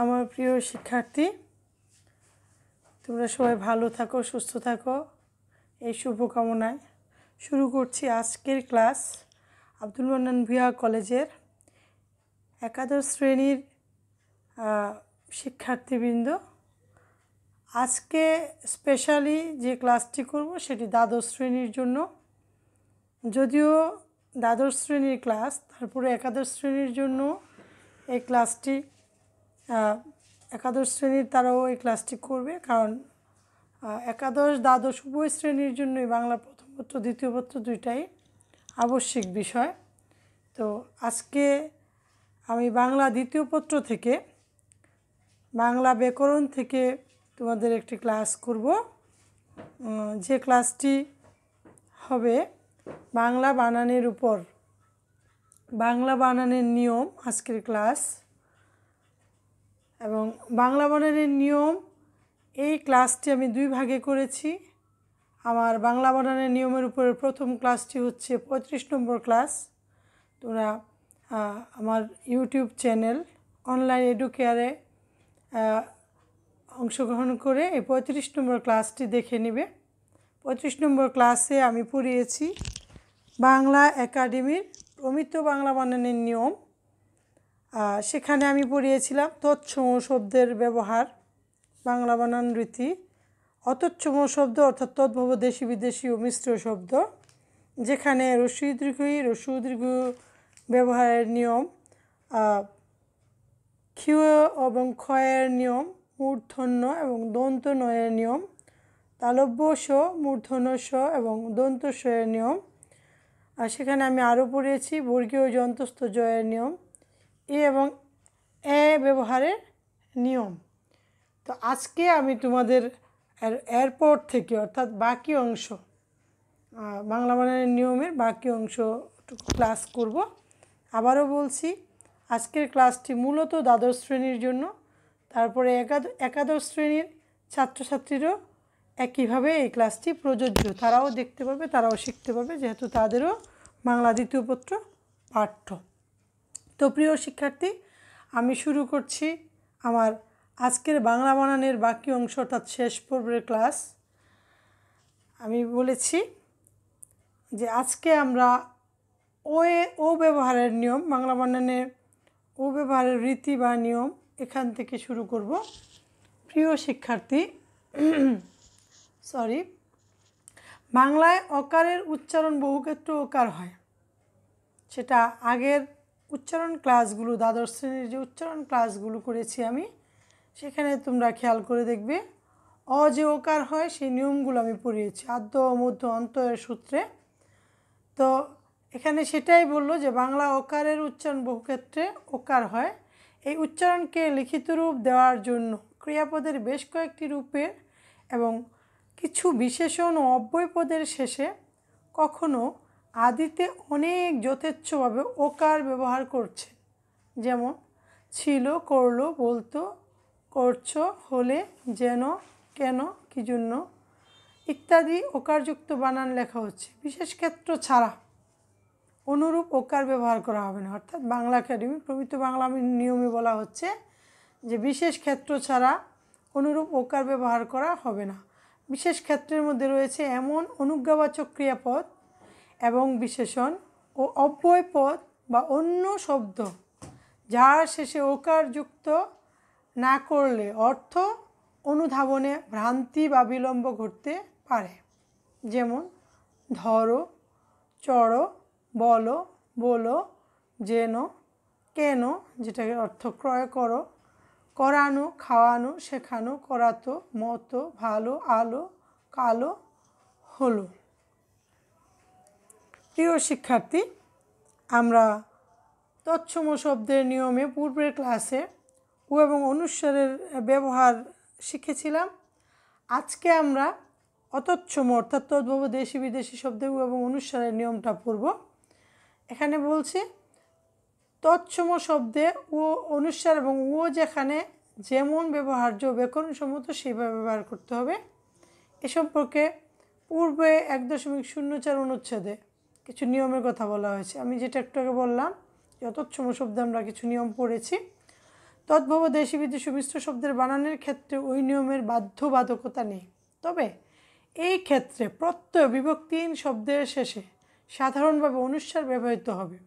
আমার প্রিয় শিক্ষার্থী তোমরা সবাই ভালো থাকো সুস্থ থাকো এই শুভকামনায় শুরু করছি আজকের ক্লাস আব্দুল মান্নান ভিয়া কলেজের একাদশ শ্রেণীর শিক্ষার্থীবৃন্দ আজকে স্পেশালি যে ক্লাসটি করব সেটি দ্বাদশ শ্রেণীর জন্য যদিও দ্বাদশ শ্রেণীর ক্লাস তারপরে একাদশ শ্রেণীর জন্য এই ক্লাসটি একাদশ শ্রেণীর তারাও এই ক্লাসটি করবে কারণ একাদশ দ্বাদশ উভয় শ্রেণীর জন্যই বাংলা প্রথমপত্র দ্বিতীয় পত্র দুইটাই আবশ্যিক বিষয় তো আজকে আমি বাংলা দ্বিতীয় পত্র থেকে বাংলা ব্যাকরণ থেকে তোমাদের একটি ক্লাস করব যে ক্লাসটি হবে বাংলা বানানের উপর বাংলা বানানের নিয়ম আজকের ক্লাস এবং বাংলা বর্ডারের নিয়ম এই ক্লাসটি আমি দুই ভাগে করেছি আমার বাংলা বর্ডারের নিয়মের উপরে প্রথম ক্লাসটি হচ্ছে পঁয়ত্রিশ নম্বর ক্লাস তোরা আমার ইউটিউব চ্যানেল অনলাইন এডুকেয়ারে অংশগ্রহণ করে এই পঁয়ত্রিশ নম্বর ক্লাসটি দেখে নেবে পঁচিশ নম্বর ক্লাসে আমি পড়িয়েছি বাংলা একাডেমির প্রমিত বাংলা বানানের নিয়ম সেখানে আমি পড়িয়েছিলাম তৎসম শব্দের ব্যবহার বাংলা বানান রীতি অতচ্ছম শব্দ অর্থাৎ তদ্ভব দেশি বিদেশি ও মিশ্র শব্দ যেখানে রসু দীর্ঘই রসু দীর্ঘ ব্যবহারের নিয়ম ক্ষীয় এবং ক্ষয়ের নিয়ম মূর্ধন্য এবং দন্ত নয়ের নিয়ম তালব্য স মূর্ধন্য স এবং দন্ত এর নিয়ম আর সেখানে আমি আরও পড়িয়েছি বর্গীয় যন্তস্থ জয়ের নিয়ম এ এবং এ ব্যবহারের নিয়ম তো আজকে আমি তোমাদের এয়ারপোর্ট থেকে অর্থাৎ বাকি অংশ বাংলা বানানের নিয়মের বাকি অংশ ক্লাস করব আবারও বলছি আজকের ক্লাসটি মূলত দ্বাদশ শ্রেণীর জন্য তারপরে একাদশ শ্রেণীর ছাত্রছাত্রীরও একইভাবে এই ক্লাসটি প্রযোজ্য তারাও দেখতে পাবে তারাও শিখতে পাবে যেহেতু তাদেরও বাংলা দ্বিতীয় পত্র পাঠ্য তো প্রিয় শিক্ষার্থী আমি শুরু করছি আমার আজকের বাংলা বানানের বাকি অংশ অর্থাৎ শেষ পর্বের ক্লাস আমি বলেছি যে আজকে আমরা ও এ ও ব্যবহারের নিয়ম বাংলা বানানে ও ব্যবহারের রীতি বা নিয়ম এখান থেকে শুরু করব প্রিয় শিক্ষার্থী সরি বাংলায় অকারের উচ্চারণ বহুক্ষেত্রে ওকার হয় সেটা আগের উচ্চারণ ক্লাসগুলো দ্বাদশ শ্রেণীর যে উচ্চারণ ক্লাসগুলো করেছি আমি সেখানে তোমরা খেয়াল করে দেখবে অ যে ওকার হয় সেই নিয়মগুলো আমি পড়িয়েছি আদ্য মধ্য অন্তরের সূত্রে তো এখানে সেটাই বললো যে বাংলা ওকারের উচ্চারণ বহু ক্ষেত্রে ওকার হয় এই উচ্চারণকে লিখিত রূপ দেওয়ার জন্য ক্রিয়াপদের বেশ কয়েকটি রূপের এবং কিছু বিশেষণ ও অব্যয় পদের শেষে কখনো আদিতে অনেক যথেচ্ছভাবে ওকার ব্যবহার করছে যেমন ছিল করলো বলতো করছো হলে যেন কেন কি জন্য ইত্যাদি ওকারযুক্ত বানান লেখা হচ্ছে বিশেষ ক্ষেত্র ছাড়া অনুরূপ ওকার ব্যবহার করা হবে না অর্থাৎ বাংলা একাডেমি প্রমিত বাংলা নিয়মে বলা হচ্ছে যে বিশেষ ক্ষেত্র ছাড়া অনুরূপ ওকার ব্যবহার করা হবে না বিশেষ ক্ষেত্রের মধ্যে রয়েছে এমন অনুজ্ঞাবাচক ক্রিয়াপদ এবং বিশেষণ ও অব্যয় পদ বা অন্য শব্দ যার শেষে ওকার যুক্ত না করলে অর্থ অনুধাবনে ভ্রান্তি বা বিলম্ব ঘটতে পারে যেমন ধরো চড়ো বলো বলো যেন কেন যেটাকে অর্থ ক্রয় করো করানো খাওয়ানো শেখানো করাতো মতো ভালো আলো কালো হলো প্রিয় শিক্ষার্থী আমরা তৎসম শব্দের নিয়মে পূর্বের ক্লাসে ও এবং অনুসারের ব্যবহার শিখেছিলাম আজকে আমরা অতচ্ছম অর্থাৎ তদ্ভব দেশি বিদেশি শব্দে ও এবং অনুসারের নিয়মটা পূর্ব এখানে বলছি তৎসম শব্দে ও অনুসার এবং ও যেখানে যেমন ব্যবহার্য সম্মত সেইভাবে ব্যবহার করতে হবে এ সম্পর্কে পূর্বে এক দশমিক শূন্য চার অনুচ্ছেদে কিছু নিয়মের কথা বলা হয়েছে আমি যেটা একটু আগে বললাম যতচ্ছম শব্দে আমরা কিছু নিয়ম পড়েছি তদ্ভব দেশি বিদেশি মিশ্র শব্দের বানানের ক্ষেত্রে ওই নিয়মের বাধ্যবাধকতা নেই তবে এই ক্ষেত্রে প্রত্যয় বিভক্তিহীন শব্দের শেষে সাধারণভাবে অনুষ্ঠান ব্যবহৃত হবে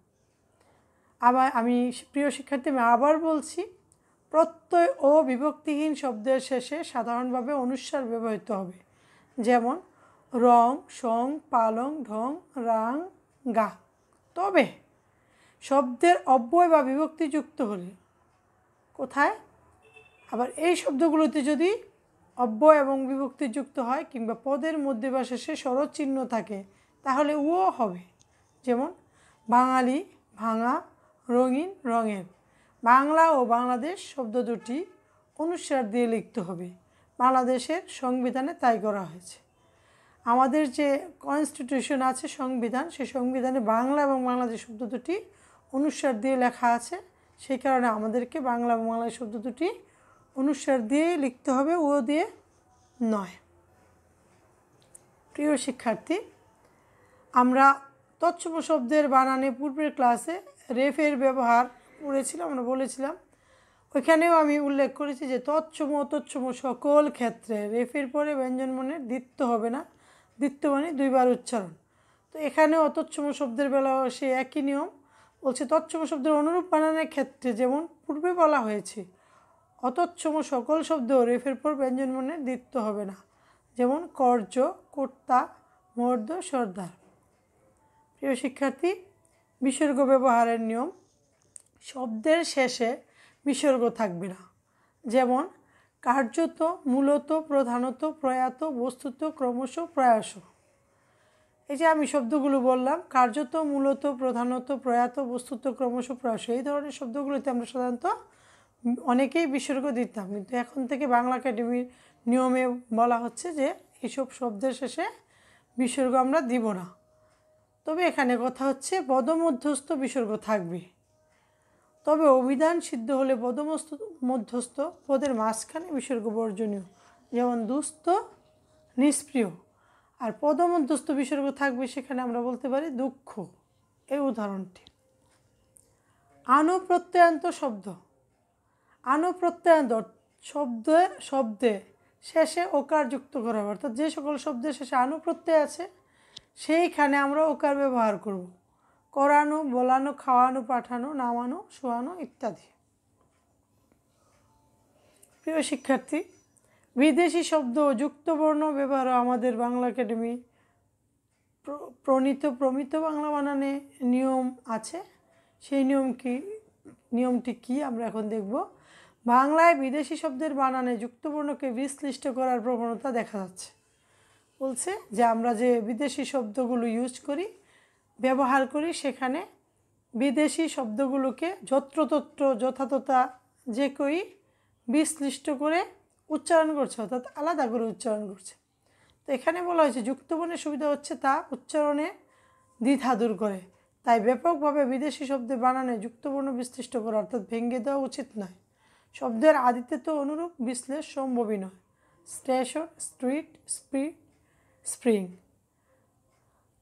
আবার আমি প্রিয় শিক্ষার্থী আমি আবার বলছি প্রত্যয় ও বিভক্তিহীন শব্দের শেষে সাধারণভাবে অনুস্বার ব্যবহৃত হবে যেমন রং সং পালং ঢং রাং গা তবে শব্দের অব্যয় বা বিভক্তি যুক্ত হলে কোথায় আবার এই শব্দগুলোতে যদি অব্যয় এবং বিভক্তি যুক্ত হয় কিংবা পদের মধ্যে বা শেষে স্বরচিহ্ন থাকে তাহলে ও হবে যেমন বাঙালি ভাঙা রঙিন রঙের বাংলা ও বাংলাদেশ শব্দ দুটি অনুসার দিয়ে লিখতে হবে বাংলাদেশের সংবিধানে তাই করা হয়েছে আমাদের যে কনস্টিটিউশন আছে সংবিধান সেই সংবিধানে বাংলা এবং বাংলাদেশ শব্দ দুটি অনুসার দিয়ে লেখা আছে সেই কারণে আমাদেরকে বাংলা এবং বাংলাদেশ শব্দ দুটি অনুসার দিয়েই লিখতে হবে ও দিয়ে নয় প্রিয় শিক্ষার্থী আমরা তৎসম শব্দের বানানে পূর্বের ক্লাসে রেফের ব্যবহার করেছিলাম আমরা বলেছিলাম ওইখানেও আমি উল্লেখ করেছি যে তৎসম অতচ্ছম সকল ক্ষেত্রে রেফের পরে ব্যঞ্জন মনে দিত্য হবে না দ্বিতীয়বাণী দুইবার উচ্চারণ তো এখানেও তৎসম শব্দের বেলা সে একই নিয়ম বলছে তৎসম শব্দের অনুরূপ বানানের ক্ষেত্রে যেমন পূর্বে বলা হয়েছে অতচ্ছম সকল শব্দ রেফের পর মনে দ্বিত্ব হবে না যেমন কর্য কর্তা মর্দ সর্দার প্রিয় শিক্ষার্থী বিসর্গ ব্যবহারের নিয়ম শব্দের শেষে বিসর্গ থাকবে না যেমন কার্যত মূলত প্রধানত প্রয়াত বস্তুত ক্রমশ প্রয়াস এই যে আমি শব্দগুলো বললাম কার্যত মূলত প্রধানত প্রয়াত বস্তুত ক্রমশ প্রয়াস এই ধরনের শব্দগুলোতে আমরা সাধারণত অনেকেই বিসর্গ দিতাম কিন্তু এখন থেকে বাংলা একাডেমির নিয়মে বলা হচ্ছে যে এইসব শব্দের শেষে বিসর্গ আমরা দিব না তবে এখানে কথা হচ্ছে পদমধ্যস্থ বিসর্গ থাকবে তবে অভিধান সিদ্ধ হলে পদমস্থ মধ্যস্থ পদের মাঝখানে বিসর্গ বর্জনীয় যেমন দুস্থ নিষ্প্রিয় আর পদমধ্যস্থ বিসর্গ থাকবে সেখানে আমরা বলতে পারি দুঃখ এই উদাহরণটি আনুপ্রত্যয়ান্ত শব্দ আনুপ্রত্যয়ান্ত শব্দে শব্দে শেষে ওকার যুক্ত করা হবে অর্থাৎ যে সকল শব্দের শেষে আনুপ্রত্যয় আছে সেইখানে আমরা ওকার ব্যবহার করব করানো বলানো খাওয়ানো পাঠানো নামানো শোয়ানো ইত্যাদি প্রিয় শিক্ষার্থী বিদেশি শব্দ যুক্তবর্ণ ব্যবহারও আমাদের বাংলা একাডেমি প্রণীত প্রমিত বাংলা বানানে নিয়ম আছে সেই নিয়ম কি নিয়মটি কি আমরা এখন দেখব বাংলায় বিদেশি শব্দের বানানে যুক্তবর্ণকে বিশ্লিষ্ট করার প্রবণতা দেখা যাচ্ছে বলছে যে আমরা যে বিদেশি শব্দগুলো ইউজ করি ব্যবহার করি সেখানে বিদেশি শব্দগুলোকে যত্রতত্র যথাতথা যে কই বিশ্লিষ্ট করে উচ্চারণ করছে অর্থাৎ আলাদা করে উচ্চারণ করছে তো এখানে বলা হয়েছে যুক্তবর্ণের সুবিধা হচ্ছে তা উচ্চারণে দ্বিধা দূর করে তাই ব্যাপকভাবে বিদেশি শব্দে বানানে যুক্তবর্ণ বিশ্লিষ্ট করা অর্থাৎ ভেঙে দেওয়া উচিত নয় শব্দের আদিতে তো অনুরূপ বিশ্লেষ সম্ভবই নয় স্টেশন স্ট্রিট স্প্রিট স্প্রিং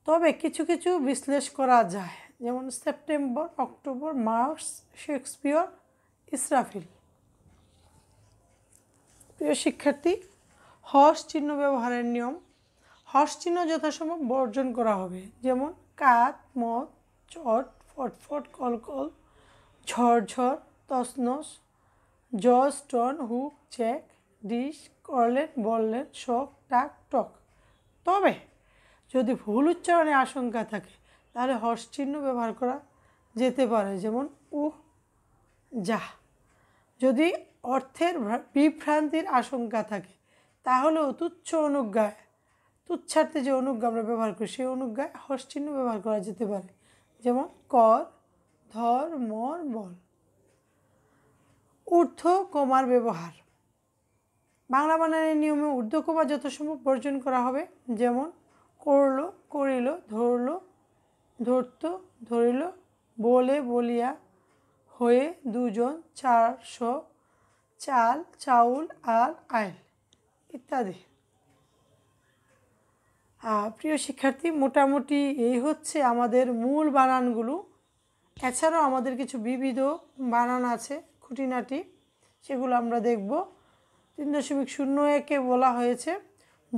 তবে কিছু কিছু বিশ্লেষ করা যায় যেমন September October March Shakespeare Israfil প্রিয় শিক্ষার্থী হর্স চিহ্ন ব্যবহারের নিয়ম হর্স চিহ্ন যথাসম্ভব বর্জন করা হবে যেমন কাত মদ চট ফটফট কলকল ঝরঝর তসনস জজ টন হুক চেক ডিশ করলেন বললেন শক টাক টক তবে যদি ভুল উচ্চারণে আশঙ্কা থাকে তাহলে হর্ষ চিহ্ন ব্যবহার করা যেতে পারে যেমন উহ যাহ যদি অর্থের বিভ্রান্তির আশঙ্কা থাকে তাহলেও তুচ্ছ অনুজ্ঞায় তুচ্ছার্থে যে অনুজ্ঞা আমরা ব্যবহার করি সেই অনুজ্ঞায় হর্ষচিহ্ন ব্যবহার করা যেতে পারে যেমন কর ধর মর বল ঊর্ধ্ব কমার ব্যবহার বাংলা বানানের নিয়মে ঊর্ধ্ব কমা যত সম্ভব বর্জন করা হবে যেমন করলো করিল ধরল ধরত ধরিল বলে বলিয়া হয়ে দুজন চারশো চাল চাউল আর আইল ইত্যাদি প্রিয় শিক্ষার্থী মোটামুটি এই হচ্ছে আমাদের মূল বানানগুলো এছাড়াও আমাদের কিছু বিবিধ বানান আছে খুঁটিনাটি সেগুলো আমরা দেখব তিন দশমিক শূন্য একে বলা হয়েছে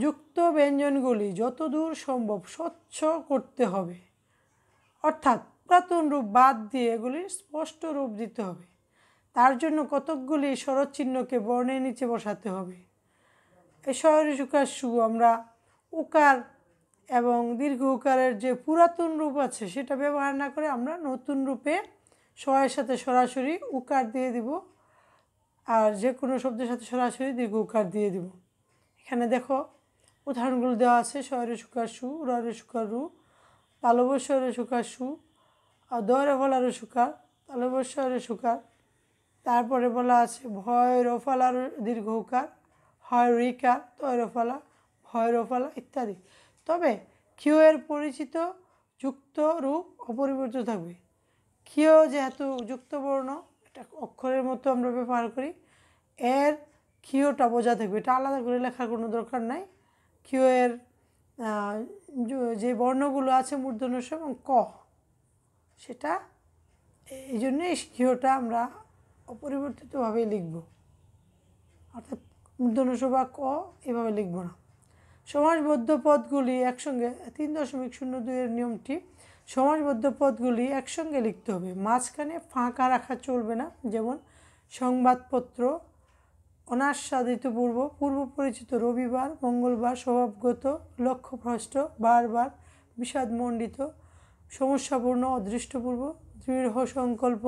যুক্ত ব্যঞ্জনগুলি যতদূর সম্ভব স্বচ্ছ করতে হবে অর্থাৎ পুরাতন রূপ বাদ দিয়ে এগুলির স্পষ্ট রূপ দিতে হবে তার জন্য কতকগুলি চিহ্নকে বর্ণের নিচে বসাতে হবে এই সহরিসুকার সু আমরা উকার এবং দীর্ঘ উকারের যে পুরাতন রূপ আছে সেটা ব্যবহার না করে আমরা নতুন রূপে সয়ের সাথে সরাসরি উকার দিয়ে দিব আর যে কোনো শব্দের সাথে সরাসরি দীর্ঘ উকার দিয়ে দিব এখানে দেখো উদাহরণগুলো দেওয়া আছে শহরে সুকার সু সুকার রু পালবর শহরে শুকা সু আর দরে ফলারও সুকার পালবর শহরে সুকার তারপরে বলা আছে ভয় রফালার দীর্ঘ উকার হয় রিকার তয় রফালা ভয় রফালা ইত্যাদি তবে কিউ এর পরিচিত যুক্ত রূপ অপরিবর্তিত থাকবে কিউ যেহেতু যুক্ত বর্ণ এটা অক্ষরের মতো আমরা ব্যবহার করি এর কিউটা বোঝা থাকবে এটা আলাদা করে লেখার কোনো দরকার নাই কিউয়ের যে বর্ণগুলো আছে মূর্ধনস এবং ক সেটা এই জন্যে এই কিউটা আমরা অপরিবর্তিতভাবে লিখব অর্থাৎ মূর্ধনস বা ক এভাবে লিখব না সমাজবদ্ধ পদগুলি একসঙ্গে তিন দশমিক শূন্য দুইয়ের নিয়মটি সমাজবদ্ধ পদগুলি একসঙ্গে লিখতে হবে মাঝখানে ফাঁকা রাখা চলবে না যেমন সংবাদপত্র অনাস্বাদিত পূর্ব পূর্ব পরিচিত রবিবার মঙ্গলবার স্বভাবগত লক্ষ্যভ্রষ্ট বারবার বিষাদমণ্ডিত সমস্যাপূর্ণ অদৃষ্টপূর্ব দৃঢ় সংকল্প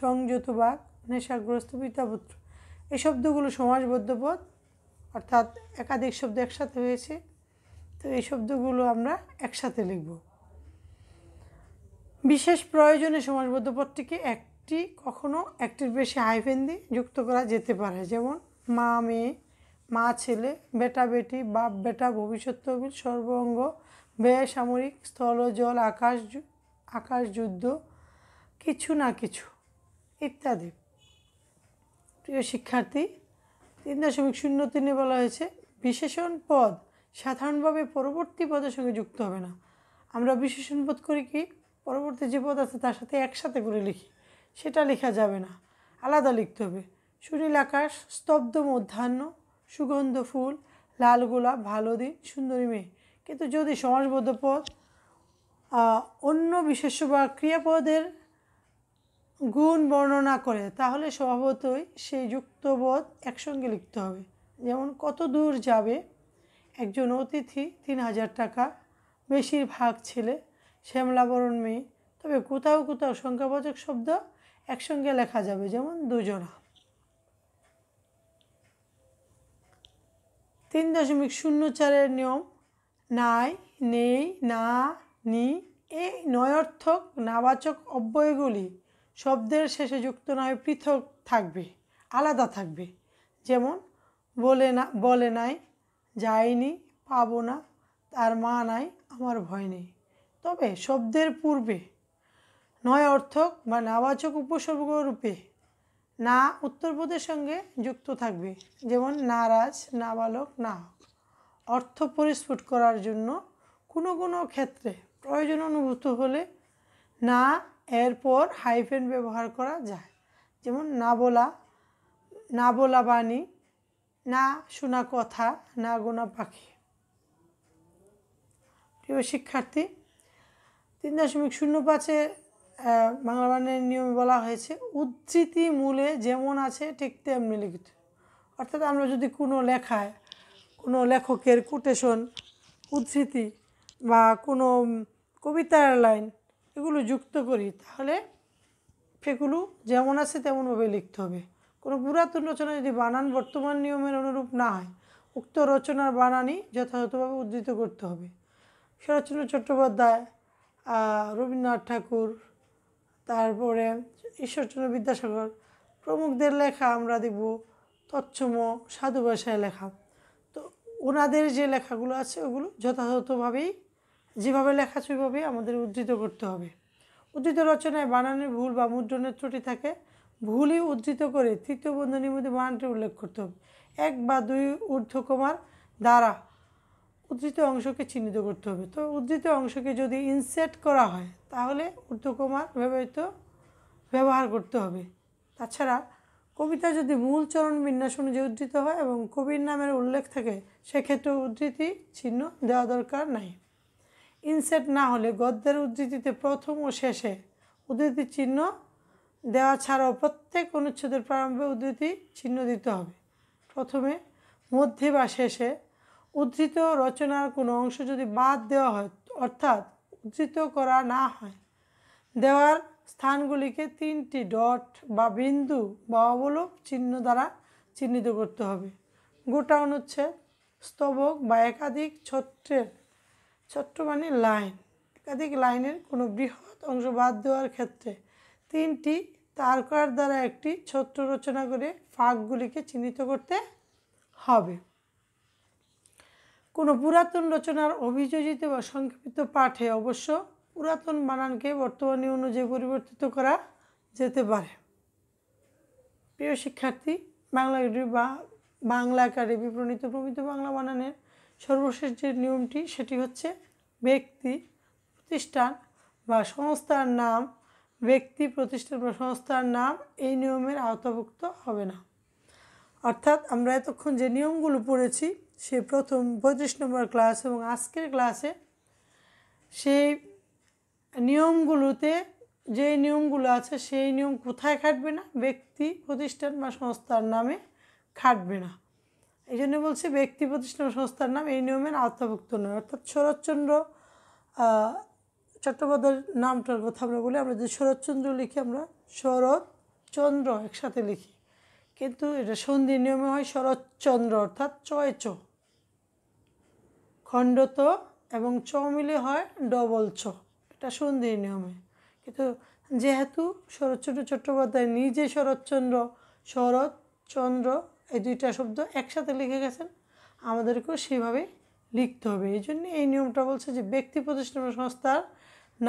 সংযত বাঘ নেশাগ্রস্ত পিতাপুত্র এই শব্দগুলো সমাজবদ্ধ পদ অর্থাৎ একাধিক শব্দ একসাথে হয়েছে তো এই শব্দগুলো আমরা একসাথে লিখব বিশেষ প্রয়োজনে সমাজবদ্ধ পদটিকে একটি কখনো একটির বেশি হাইফেন দিয়ে যুক্ত করা যেতে পারে যেমন মা মেয়ে মা ছেলে বেটা বেটি বাপ বেটা ভবিষ্যৎ তহবিল সর্বঙ্গ বেসামরিক স্থল জল আকাশ আকাশ যুদ্ধ কিছু না কিছু ইত্যাদি প্রিয় শিক্ষার্থী তিন দশমিক শূন্য তিনে বলা হয়েছে বিশেষণ পদ সাধারণভাবে পরবর্তী পদের সঙ্গে যুক্ত হবে না আমরা বিশেষণ পদ করি কি পরবর্তী যে পদ আছে তার সাথে একসাথে করে লিখি সেটা লেখা যাবে না আলাদা লিখতে হবে সুনীল আকাশ স্তব্ধ মধ্যাহ্ন সুগন্ধ ফুল লাল গোলাপ ভালো দিন সুন্দরী মেয়ে কিন্তু যদি সমাজবদ্ধ পদ অন্য বিশেষ বা ক্রিয়াপদের গুণ বর্ণনা করে তাহলে স্বভাবতই সেই যুক্তবোধ একসঙ্গে লিখতে হবে যেমন কত দূর যাবে একজন অতিথি তিন হাজার টাকা বেশিরভাগ ছেলে শ্যামলাবরণ মেয়ে তবে কোথাও কোথাও সংখ্যাবাচক শব্দ একসঙ্গে লেখা যাবে যেমন দুজনা তিন দশমিক শূন্য চারের নিয়ম নাই নেই না নি এই অর্থক নাবাচক অব্যয়গুলি শব্দের শেষে যুক্ত নয় পৃথক থাকবে আলাদা থাকবে যেমন বলে না বলে নাই যায়নি পাবো না তার মা নাই আমার ভয় নেই তবে শব্দের পূর্বে নয় অর্থক বা নাবাচক উপসর্গরূপে না উত্তরপদের সঙ্গে যুক্ত থাকবে যেমন নারাজ নাবালক না অর্থ পরিস্ফুট করার জন্য কোনো কোনো ক্ষেত্রে প্রয়োজন অনুভূত হলে না এরপর হাইফেন ব্যবহার করা যায় যেমন না বলা না বলা বাণী না শোনা কথা না গোনা পাখি প্রিয় শিক্ষার্থী তিন দশমিক শূন্য পাঁচে বাংলা বানের নিয়মে বলা হয়েছে উদ্ধৃতি মূলে যেমন আছে ঠিক তেমনি লিখিত অর্থাৎ আমরা যদি কোনো লেখায় কোনো লেখকের কোটেশন উদ্ধৃতি বা কোনো কবিতার লাইন এগুলো যুক্ত করি তাহলে সেগুলো যেমন আছে তেমনভাবে লিখতে হবে কোনো পুরাতন রচনা যদি বানান বর্তমান নিয়মের অনুরূপ না হয় উক্ত রচনার বানানই যথাযথভাবে উদ্ধৃত করতে হবে শরৎচন্দ্র চট্টোপাধ্যায় রবীন্দ্রনাথ ঠাকুর তারপরে ঈশ্বরচন্দ্র বিদ্যাসাগর প্রমুখদের লেখা আমরা দেখব তৎসম সাধু ভাষায় লেখা তো ওনাদের যে লেখাগুলো আছে ওগুলো যথাযথভাবেই যেভাবে লেখা আছে ওইভাবেই আমাদের উদ্ধৃত করতে হবে উদ্ধৃত রচনায় বানানের ভুল বা মুদ্রণের ত্রুটি থাকে ভুলই উদ্ধৃত করে তৃতীয় বন্ধনীর মধ্যে বানানটি উল্লেখ করতে হবে এক বা দুই ঊর্ধ্বকমার দ্বারা উদ্ধৃত অংশকে চিহ্নিত করতে হবে তো উদ্ধৃত অংশকে যদি ইনসেট করা হয় তাহলে ঊর্ধ্বকমার ব্যবহৃত ব্যবহার করতে হবে তাছাড়া কবিতা যদি মূল চরণ বিন্যাস অনুযায়ী উদ্ধৃত হয় এবং কবির নামের উল্লেখ থাকে সেক্ষেত্রে উদ্ধৃতি চিহ্ন দেওয়া দরকার নাই ইনসেট না হলে গদ্যের উদ্ধৃতিতে প্রথম ও শেষে উদ্ধৃতি চিহ্ন দেওয়া ছাড়াও প্রত্যেক অনুচ্ছেদের প্রারম্ভে উদ্ধৃতি চিহ্ন দিতে হবে প্রথমে মধ্যে বা শেষে উদ্ধৃত রচনার কোনো অংশ যদি বাদ দেওয়া হয় অর্থাৎ উদ্ধৃত করা না হয় দেওয়ার স্থানগুলিকে তিনটি ডট বা বিন্দু বা অবলোক চিহ্ন দ্বারা চিহ্নিত করতে হবে গোটা অনুচ্ছেদ স্তবক বা একাধিক ছত্রের ছত্র মানে লাইন একাধিক লাইনের কোনো বৃহৎ অংশ বাদ দেওয়ার ক্ষেত্রে তিনটি তারকার দ্বারা একটি ছত্র রচনা করে ফাঁকগুলিকে চিহ্নিত করতে হবে কোনো পুরাতন রচনার অভিযোজিত বা সংক্ষিপ্ত পাঠে অবশ্য পুরাতন বানানকে বর্তমানে অনুযায়ী পরিবর্তিত করা যেতে পারে প্রিয় শিক্ষার্থী বাংলা বা বাংলা একাডেমি প্রণীত প্রমিত বাংলা বানানের সর্বশেষ যে নিয়মটি সেটি হচ্ছে ব্যক্তি প্রতিষ্ঠান বা সংস্থার নাম ব্যক্তি প্রতিষ্ঠান বা সংস্থার নাম এই নিয়মের আওতাভুক্ত হবে না অর্থাৎ আমরা এতক্ষণ যে নিয়মগুলো পড়েছি সে প্রথম পঁয়ত্রিশ নম্বর ক্লাস এবং আজকের ক্লাসে সেই নিয়মগুলোতে যে নিয়মগুলো আছে সেই নিয়ম কোথায় খাটবে না ব্যক্তি প্রতিষ্ঠান বা সংস্থার নামে খাটবে না এই জন্য বলছি ব্যক্তি প্রতিষ্ঠান সংস্থার নাম এই নিয়মের আওতাভুক্ত নয় অর্থাৎ শরৎচন্দ্র চট্টোপাধ্যায়ের নামটার কথা আমরা বলি আমরা যে শরৎচন্দ্র লিখি আমরা শরৎচন্দ্র একসাথে লিখি কিন্তু এটা সন্ধি নিয়মে হয় শরৎচন্দ্র অর্থাৎ চয় চ খণ্ডত এবং চ মিলে হয় ডবল ছ এটা সন্ধির নিয়মে কিন্তু যেহেতু শরৎচন্দ্র চট্টোপাধ্যায় নিজে শরৎচন্দ্র শরৎচন্দ্র এই দুইটা শব্দ একসাথে লিখে গেছেন আমাদেরকেও সেভাবে লিখতে হবে এই জন্য এই নিয়মটা বলছে যে ব্যক্তি প্রতিষ্ঠান সংস্থার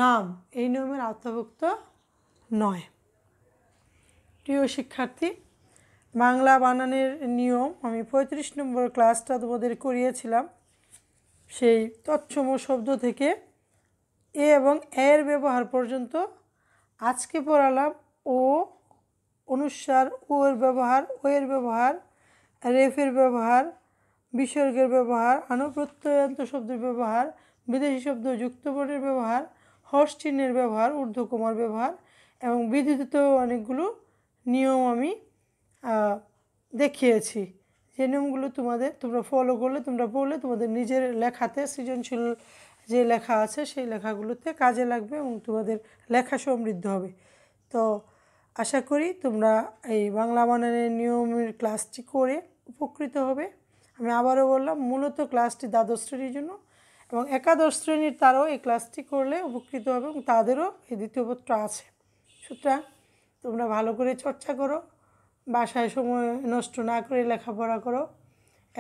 নাম এই নিয়মের আত্মভুক্ত নয় প্রিয় শিক্ষার্থী বাংলা বানানের নিয়ম আমি পঁয়ত্রিশ নম্বর ক্লাসটা তোমাদের করিয়েছিলাম সেই তৎসম শব্দ থেকে এ এবং এর ব্যবহার পর্যন্ত আজকে পড়ালাম ও অনুসার ও এর ব্যবহার ও এর ব্যবহার রেফের ব্যবহার বিসর্গের ব্যবহার আনুপ্রত্যয়ন্ত শব্দের ব্যবহার বিদেশি শব্দ যুক্তবর্ণের ব্যবহার হস্টিনের ব্যবহার ঊর্ধ্বকুমার ব্যবহার এবং বিদ্যুতিত অনেকগুলো নিয়ম আমি দেখিয়েছি যে নিয়মগুলো তোমাদের তোমরা ফলো করলে তোমরা পড়লে তোমাদের নিজের লেখাতে সৃজনশীল যে লেখা আছে সেই লেখাগুলোতে কাজে লাগবে এবং তোমাদের লেখা সমৃদ্ধ হবে তো আশা করি তোমরা এই বাংলা বানানের নিয়মের ক্লাসটি করে উপকৃত হবে আমি আবারও বললাম মূলত ক্লাসটি দ্বাদশ শ্রেণীর জন্য এবং একাদশ শ্রেণীর তারাও এই ক্লাসটি করলে উপকৃত হবে এবং তাদেরও এই দ্বিতীয় পত্র আছে সুতরাং তোমরা ভালো করে চর্চা করো বাসায় সময় নষ্ট না করে লেখাপড়া করো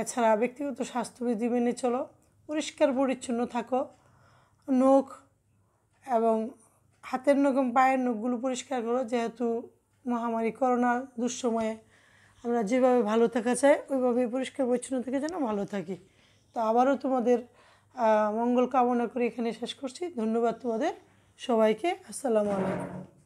এছাড়া ব্যক্তিগত স্বাস্থ্যবিধি মেনে চলো পরিষ্কার পরিচ্ছন্ন থাকো নখ এবং হাতের নখ এবং পায়ের নখগুলো পরিষ্কার করো যেহেতু মহামারী করোনার দুঃসময়ে আমরা যেভাবে ভালো থাকা চাই ওইভাবে পরিষ্কার পরিচ্ছন্ন থেকে যেন ভালো থাকি তো আবারও তোমাদের মঙ্গল কামনা করে এখানে শেষ করছি ধন্যবাদ তোমাদের সবাইকে আসসালামু আলাইকুম